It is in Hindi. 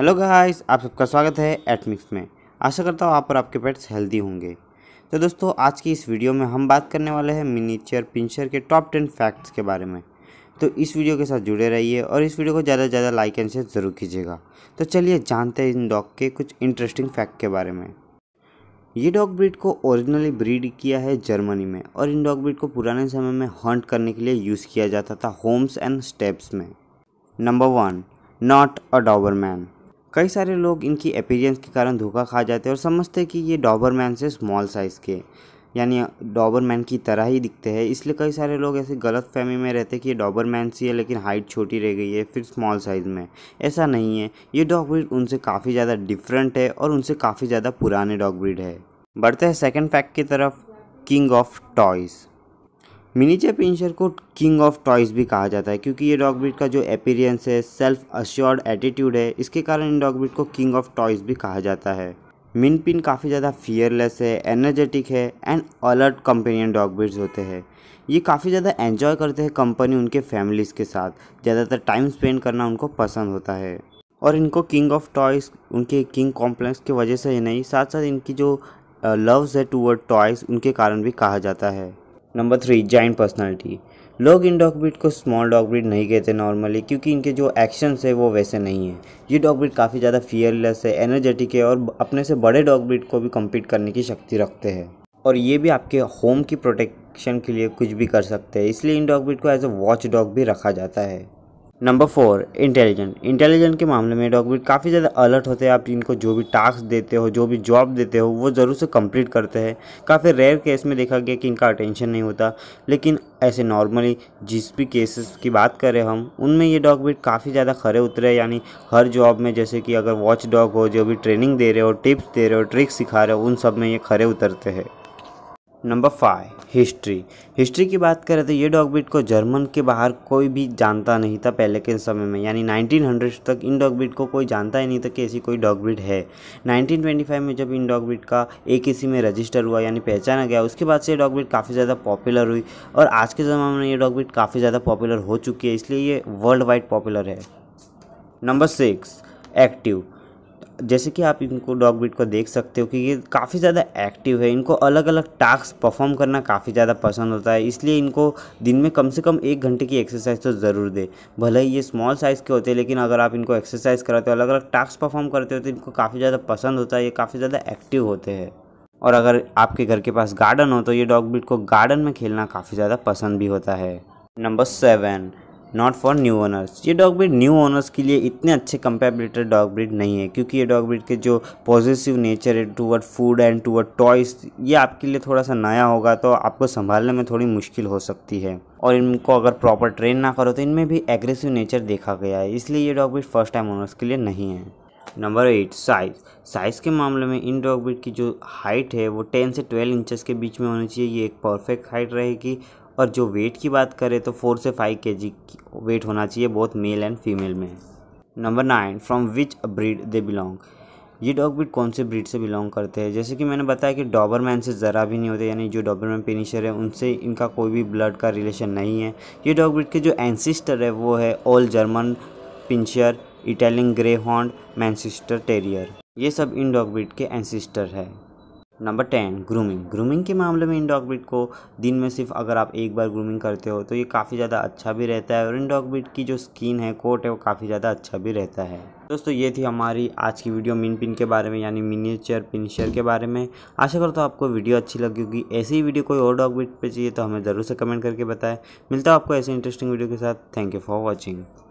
हेलो गाइस आप सबका स्वागत है एटमिक्स में आशा करता हूँ आप और आपके पेट्स हेल्दी होंगे तो दोस्तों आज की इस वीडियो में हम बात करने वाले हैं मिनीचर पिंचर के टॉप टेन फैक्ट्स के बारे में तो इस वीडियो के साथ जुड़े रहिए और इस वीडियो को ज़्यादा से ज़्यादा लाइक एंड शेयर ज़रूर कीजिएगा तो चलिए जानते हैं इन डॉग के कुछ इंटरेस्टिंग फैक्ट के बारे में ये डॉग ब्रीड को ओरिजिनली ब्रीड किया है जर्मनी में और इन डॉग ब्रीड को पुराने समय में हॉन्ट करने के लिए यूज़ किया जाता था होम्स एंड स्टेप्स में number one not a Doberman कई सारे लोग इनकी अपीरियंस के कारण धोखा खा जाते हैं और समझते हैं कि ये डॉबरमैन से स्मॉल साइज़ के यानी डॉबरमैन की तरह ही दिखते हैं इसलिए कई सारे लोग ऐसे गलत फहमी में रहते हैं कि ये डॉबरमैन सी है लेकिन हाइट छोटी रह गई है फिर स्मॉल साइज़ में ऐसा नहीं है ये डॉग ब्रीड उनसे काफ़ी ज़्यादा डिफरेंट है और उनसे काफ़ी ज़्यादा पुराने डॉग ब्रीड है बढ़ते हैं सेकेंड फैक्ट की तरफ king of toys miniature pinscher को किंग ऑफ टॉयज़ भी कहा जाता है क्योंकि ये डॉग ब्रिड का जो अपीरियंस है सेल्फ अश्योर्ड एटीट्यूड है इसके कारण इन डॉग ब्रिड को किंग ऑफ टॉयज़ भी कहा जाता है मिन पिन काफ़ी ज़्यादा फियरलेस है एनर्जेटिक है and alert companion dog breeds होते हैं ये काफ़ी ज़्यादा एन्जॉय करते हैं कंपनी उनके फैमिलीज़ के साथ ज़्यादातर टाइम स्पेंड करना उनको पसंद होता है और इनको किंग ऑफ टॉयज़ उनके किंग कॉम्प्लेक्स की वजह से ही नहीं साथ साथ इनकी जो लव्स है टूवर्ड टॉयज़ उनके कारण भी कहा जाता है नंबर थ्री जाइंट पर्सनैलिटी लोग इन डॉग ब्रिड को स्मॉल डॉग ब्रिड नहीं कहते नॉर्मली क्योंकि इनके जो एक्शंस है वो वैसे नहीं है ये डॉग ब्रिड काफ़ी ज़्यादा फियरलेस है एनर्जेटिक है और अपने से बड़े डॉग ब्रिड को भी कम्पीट करने की शक्ति रखते हैं और ये भी आपके होम की प्रोटेक्शन के लिए कुछ भी कर सकते हैं इसलिए इन डॉग ब्रिड को एज अ वॉच डॉग भी रखा जाता है नंबर फोर इंटेलिजेंट इंटेलिजेंट के मामले में डॉग ब्रीड काफ़ी ज़्यादा अलर्ट होते हैं आप इनको जो भी टास्क देते हो जो भी जॉब देते हो वो ज़रूर से कंप्लीट करते हैं काफ़ी रेयर केस में देखा गया कि इनका अटेंशन नहीं होता लेकिन ऐसे नॉर्मली जिस भी केसेस की बात करें हम उनमें ये डॉग ब्रीड काफ़ी ज़्यादा खरे उतरे यानी हर जॉब में जैसे कि अगर वॉच डॉग हो जो भी ट्रेनिंग दे रहे हो टिप्स दे रहे हो ट्रिक्स सिखा रहे हो उन सब में ये खरे उतरते हैं नंबर फाइव हिस्ट्री हिस्ट्री की बात करें तो ये डॉग बीट को जर्मन के बाहर कोई भी जानता नहीं था पहले के समय में यानी 1900 तक इन डॉग बीट को कोई जानता ही नहीं था कि ऐसी कोई डॉग बीट है 1925 में जब इन डॉग बीट का एक इसी में रजिस्टर हुआ यानी पहचाना गया उसके बाद से ये डॉग बीट काफ़ी ज़्यादा पॉपुलर हुई और आज के ज़माने में ये डॉग बीट काफ़ी ज़्यादा पॉपुलर हो चुकी है इसलिए ये वर्ल्ड वाइड पॉपुलर है नंबर सिक्स एक्टिव जैसे कि आप इनको डॉग बीट को देख सकते हो कि ये काफ़ी ज़्यादा एक्टिव है इनको अलग अलग टास्क परफॉर्म करना काफ़ी ज़्यादा पसंद होता है इसलिए इनको दिन में कम से कम एक घंटे की एक्सरसाइज तो ज़रूर दे भले ही ये स्मॉल साइज़ के होते हैं लेकिन अगर आप इनको एक्सरसाइज कराते हो अलग अलग टास्क परफॉर्म करते हो तो इनको काफ़ी ज़्यादा पसंद होता है ये काफ़ी ज़्यादा एक्टिव होते हैं और अगर आपके घर के पास गार्डन हो तो ये डॉग बीट को गार्डन में खेलना काफ़ी ज़्यादा पसंद भी होता है number seven not for new owners ये डॉग ब्रीड न्यू ओनर्स के लिए इतने अच्छे कंपेबिलिटर डॉग ब्रीड नहीं है क्योंकि ये डॉग ब्रीड के जो पॉजिटिव नेचर है toward food and toward toys ये आपके लिए थोड़ा सा नया होगा तो आपको संभालने में थोड़ी मुश्किल हो सकती है और इनको अगर प्रॉपर ट्रेन ना करो तो इनमें भी एग्रेसिव नेचर देखा गया है इसलिए ये dog breed first time owners के लिए नहीं है नंबर एट साइज़ साइज़ के मामले में इन डॉग ब्रीड की जो हाइट है वो टेन से ट्वेल्व इंचज के बीच में होनी चाहिए ये एक परफेक्ट हाइट रहेगी और जो वेट की बात करें तो फोर से फाइव के जी वेट होना चाहिए बहुत मेल एंड फीमेल में number nine from which breed they belong ये डॉग ब्रीड कौन से ब्रीड से बिलोंग करते हैं जैसे कि मैंने बताया कि डॉबरमैन से ज़रा भी नहीं होते यानी जो डॉबरमैन पेनिशर है उनसे इनका कोई भी ब्लड का रिलेशन नहीं है ये डॉग ब्रीड के जो एंसिस्टर है वो है all German pinscher Italian greyhound Manchester terrier ये सब इन डॉग ब्रीड के एंसिस्टर है नंबर टेन ग्रूमिंग ग्रूमिंग के मामले में इन डॉग को दिन में सिर्फ अगर आप एक बार ग्रूमिंग करते हो तो ये काफ़ी ज़्यादा अच्छा भी रहता है और इन डॉग की जो स्किन है कोट है वो काफ़ी ज़्यादा अच्छा भी रहता है दोस्तों ये थी हमारी आज की वीडियो मिन पिन के बारे में यानी मिनीचर पिनिशर के बारे में आशा करता हूँ आपको वीडियो अच्छी लगी होगी ऐसी ही वीडियो कोई और डॉग ब्रिड पर चाहिए तो हमें ज़रूर से कमेंट करके बताएं मिलता है आपको ऐसे इंटरेस्टिंग वीडियो के साथ थैंक यू फॉर वॉचिंग